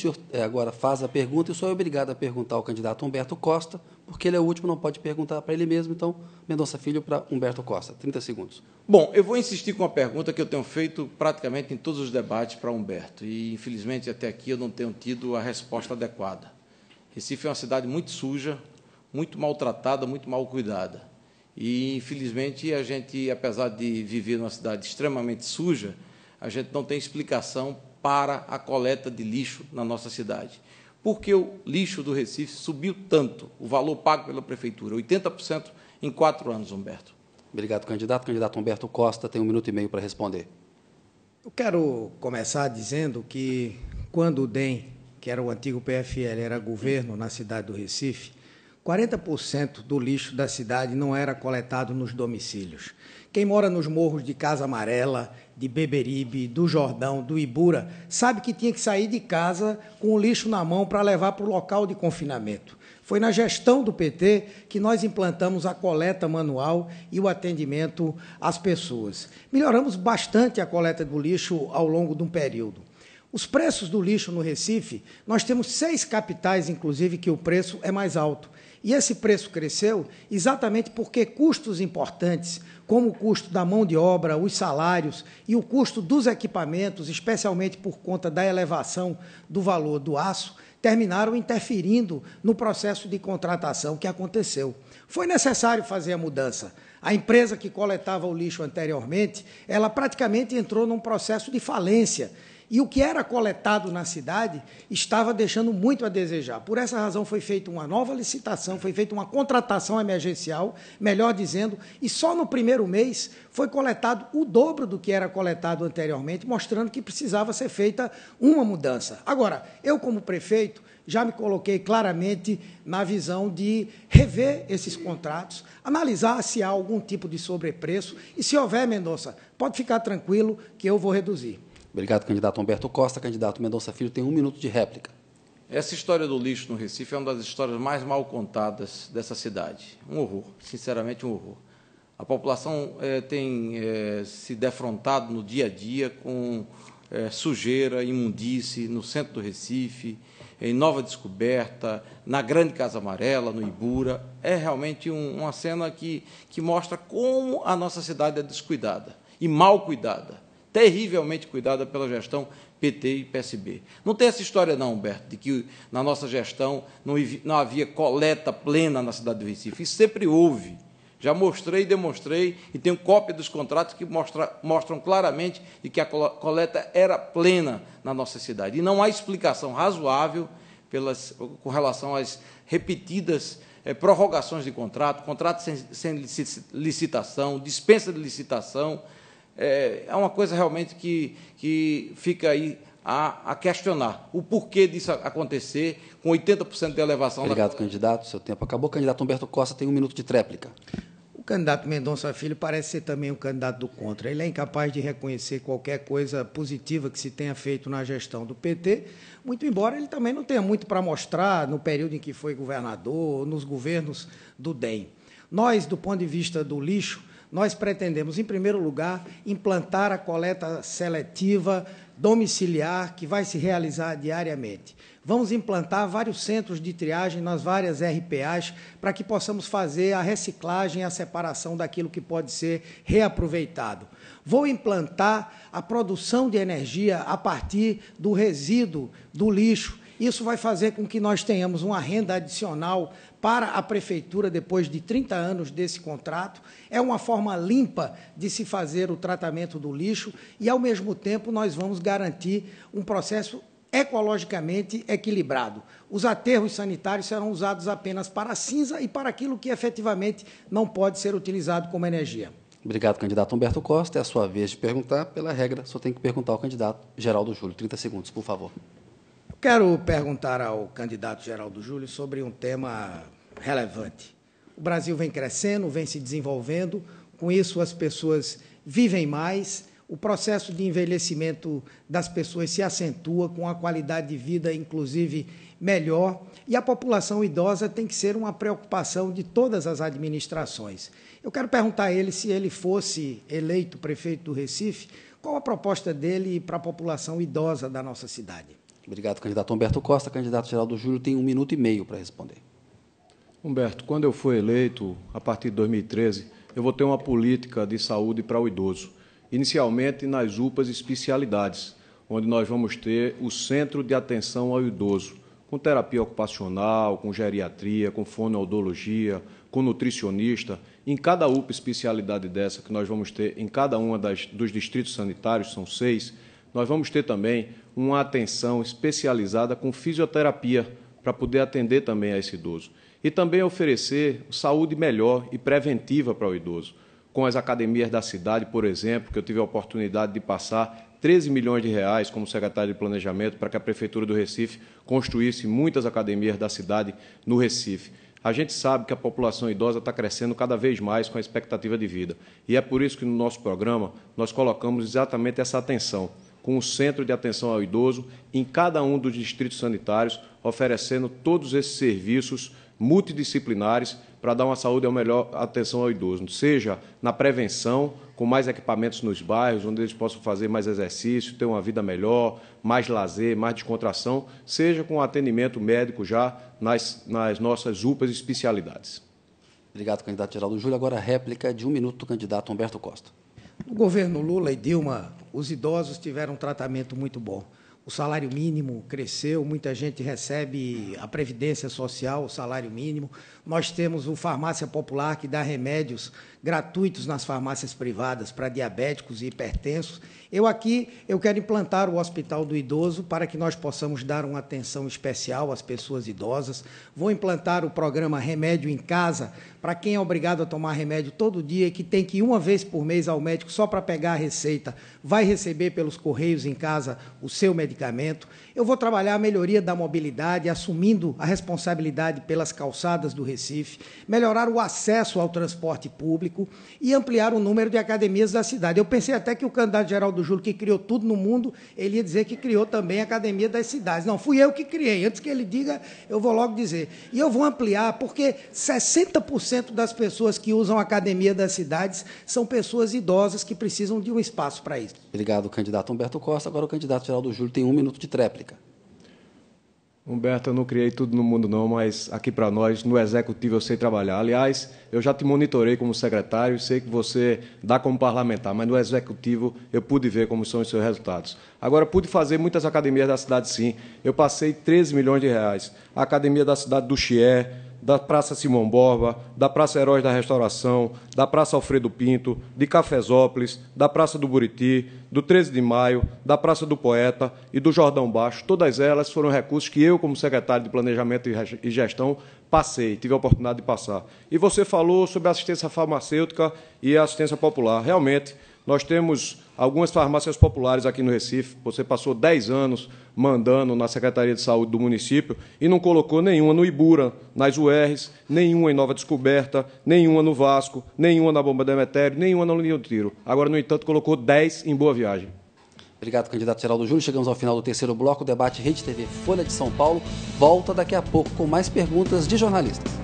senhor é, agora faz a pergunta e o senhor é obrigado a perguntar ao candidato Humberto Costa, porque ele é o último, não pode perguntar para ele mesmo. Então, Mendonça Filho para Humberto Costa. 30 segundos. Bom, eu vou insistir com uma pergunta que eu tenho feito praticamente em todos os debates para Humberto. E, infelizmente, até aqui eu não tenho tido a resposta adequada. Recife é uma cidade muito suja, muito maltratada, muito mal cuidada. E, infelizmente, a gente, apesar de viver numa cidade extremamente suja, a gente não tem explicação para a coleta de lixo na nossa cidade. Por que o lixo do Recife subiu tanto, o valor pago pela Prefeitura, 80% em quatro anos, Humberto? Obrigado, candidato. Candidato Humberto Costa tem um minuto e meio para responder. Eu quero começar dizendo que quando o DEM, que era o antigo PFL, era governo na cidade do Recife, 40% do lixo da cidade não era coletado nos domicílios. Quem mora nos morros de Casa Amarela, de Beberibe, do Jordão, do Ibura, sabe que tinha que sair de casa com o lixo na mão para levar para o local de confinamento. Foi na gestão do PT que nós implantamos a coleta manual e o atendimento às pessoas. Melhoramos bastante a coleta do lixo ao longo de um período. Os preços do lixo no Recife, nós temos seis capitais, inclusive, que o preço é mais alto. E esse preço cresceu exatamente porque custos importantes, como o custo da mão de obra, os salários e o custo dos equipamentos, especialmente por conta da elevação do valor do aço, terminaram interferindo no processo de contratação que aconteceu. Foi necessário fazer a mudança. A empresa que coletava o lixo anteriormente, ela praticamente entrou num processo de falência e o que era coletado na cidade estava deixando muito a desejar. Por essa razão foi feita uma nova licitação, foi feita uma contratação emergencial, melhor dizendo, e só no primeiro mês foi coletado o dobro do que era coletado anteriormente, mostrando que precisava ser feita uma mudança. Agora, eu como prefeito já me coloquei claramente na visão de rever esses contratos, analisar se há algum tipo de sobrepreço e se houver, Mendonça, pode ficar tranquilo que eu vou reduzir. Obrigado, candidato Humberto Costa. Candidato Mendonça Filho tem um minuto de réplica. Essa história do lixo no Recife é uma das histórias mais mal contadas dessa cidade. Um horror, sinceramente, um horror. A população é, tem é, se defrontado no dia a dia com é, sujeira, imundície no centro do Recife, em Nova Descoberta, na Grande Casa Amarela, no Ibura. É realmente um, uma cena que, que mostra como a nossa cidade é descuidada e mal cuidada terrivelmente cuidada pela gestão PT e PSB. Não tem essa história, não, Humberto, de que na nossa gestão não, não havia coleta plena na cidade do Recife. Isso sempre houve. Já mostrei, demonstrei e tenho cópia dos contratos que mostra, mostram claramente de que a coleta era plena na nossa cidade. E não há explicação razoável pelas, com relação às repetidas é, prorrogações de contrato, contrato sem, sem licitação, dispensa de licitação, é, é uma coisa realmente que, que fica aí a, a, questionar o porquê disso acontecer, com 80% de elevação. Obrigado, da... candidato. Seu tempo acabou. Candidato Humberto Costa tem um minuto de tréplica. O candidato Mendonça Filho parece ser também um candidato do contra. Ele é incapaz de reconhecer qualquer coisa positiva que se tenha feito na gestão do PT, muito embora ele também não tenha muito para mostrar no período em que foi governador, nos governos do DEM. Nós, do ponto de vista do lixo, nós pretendemos, em primeiro lugar, implantar a coleta seletiva domiciliar que vai se realizar diariamente. Vamos implantar vários centros de triagem nas várias RPAs para que possamos fazer a reciclagem, a separação daquilo que pode ser reaproveitado. Vou implantar a produção de energia a partir do resíduo, do lixo isso vai fazer com que nós tenhamos uma renda adicional para a prefeitura depois de 30 anos desse contrato. É uma forma limpa de se fazer o tratamento do lixo e, ao mesmo tempo, nós vamos garantir um processo ecologicamente equilibrado. Os aterros sanitários serão usados apenas para cinza e para aquilo que efetivamente não pode ser utilizado como energia. Obrigado, candidato Humberto Costa. É a sua vez de perguntar. Pela regra, só tem que perguntar ao candidato Geraldo Júlio. 30 segundos, por favor. Quero perguntar ao candidato Geraldo Júlio sobre um tema relevante. O Brasil vem crescendo, vem se desenvolvendo, com isso as pessoas vivem mais, o processo de envelhecimento das pessoas se acentua com a qualidade de vida, inclusive, melhor, e a população idosa tem que ser uma preocupação de todas as administrações. Eu quero perguntar a ele, se ele fosse eleito prefeito do Recife, qual a proposta dele para a população idosa da nossa cidade? Obrigado, candidato Humberto Costa. Candidato Geraldo Júlio tem um minuto e meio para responder. Humberto, quando eu for eleito, a partir de 2013, eu vou ter uma política de saúde para o idoso. Inicialmente nas UPAs especialidades, onde nós vamos ter o centro de atenção ao idoso, com terapia ocupacional, com geriatria, com fonoaudiologia, com nutricionista. Em cada UPA especialidade dessa que nós vamos ter, em cada uma das, dos distritos sanitários, são seis, nós vamos ter também uma atenção especializada com fisioterapia para poder atender também a esse idoso. E também oferecer saúde melhor e preventiva para o idoso. Com as academias da cidade, por exemplo, que eu tive a oportunidade de passar 13 milhões de reais como secretário de Planejamento para que a Prefeitura do Recife construísse muitas academias da cidade no Recife. A gente sabe que a população idosa está crescendo cada vez mais com a expectativa de vida. E é por isso que no nosso programa nós colocamos exatamente essa atenção com o Centro de Atenção ao Idoso em cada um dos distritos sanitários, oferecendo todos esses serviços multidisciplinares para dar uma saúde e uma melhor atenção ao idoso, seja na prevenção, com mais equipamentos nos bairros, onde eles possam fazer mais exercício, ter uma vida melhor, mais lazer, mais descontração, seja com atendimento médico já nas, nas nossas UPAs e especialidades. Obrigado, candidato Geraldo Júlio. Agora, réplica de um minuto do candidato Humberto Costa. No governo Lula e Dilma, os idosos tiveram um tratamento muito bom o salário mínimo cresceu, muita gente recebe a previdência social, o salário mínimo. Nós temos o Farmácia Popular, que dá remédios gratuitos nas farmácias privadas para diabéticos e hipertensos. Eu aqui eu quero implantar o Hospital do Idoso para que nós possamos dar uma atenção especial às pessoas idosas. Vou implantar o programa Remédio em Casa para quem é obrigado a tomar remédio todo dia e que tem que ir uma vez por mês ao médico só para pegar a receita, vai receber pelos correios em casa o seu medicamento engarrafamento, eu vou trabalhar a melhoria da mobilidade, assumindo a responsabilidade pelas calçadas do Recife, melhorar o acesso ao transporte público e ampliar o número de academias da cidade. Eu pensei até que o candidato Geraldo Júlio, que criou tudo no mundo, ele ia dizer que criou também a Academia das Cidades. Não, fui eu que criei. Antes que ele diga, eu vou logo dizer. E eu vou ampliar, porque 60% das pessoas que usam a Academia das Cidades são pessoas idosas que precisam de um espaço para isso. Obrigado, candidato Humberto Costa. Agora o candidato Geraldo Júlio tem um um minuto de tréplica. Humberto, eu não criei tudo no mundo não, mas aqui para nós, no executivo, eu sei trabalhar. Aliás, eu já te monitorei como secretário, sei que você dá como parlamentar, mas no executivo eu pude ver como são os seus resultados. Agora, pude fazer muitas academias da cidade, sim. Eu passei 13 milhões de reais. A academia da cidade do Chié, da Praça Simão Borba, da Praça Heróis da Restauração, da Praça Alfredo Pinto, de Cafesópolis, da Praça do Buriti, do 13 de Maio, da Praça do Poeta e do Jordão Baixo. Todas elas foram recursos que eu, como secretário de Planejamento e Gestão, passei, tive a oportunidade de passar. E você falou sobre a assistência farmacêutica e a assistência popular. Realmente, nós temos algumas farmácias populares aqui no Recife. Você passou 10 anos mandando na Secretaria de Saúde do município e não colocou nenhuma no Ibura, nas URs, nenhuma em Nova Descoberta, nenhuma no Vasco, nenhuma na Bomba Demetério, nenhuma na Linha do Tiro. Agora, no entanto, colocou 10 em Boa Viagem. Obrigado, candidato Geraldo Júlio. Chegamos ao final do terceiro bloco. O debate Rede TV Folha de São Paulo volta daqui a pouco com mais perguntas de jornalistas.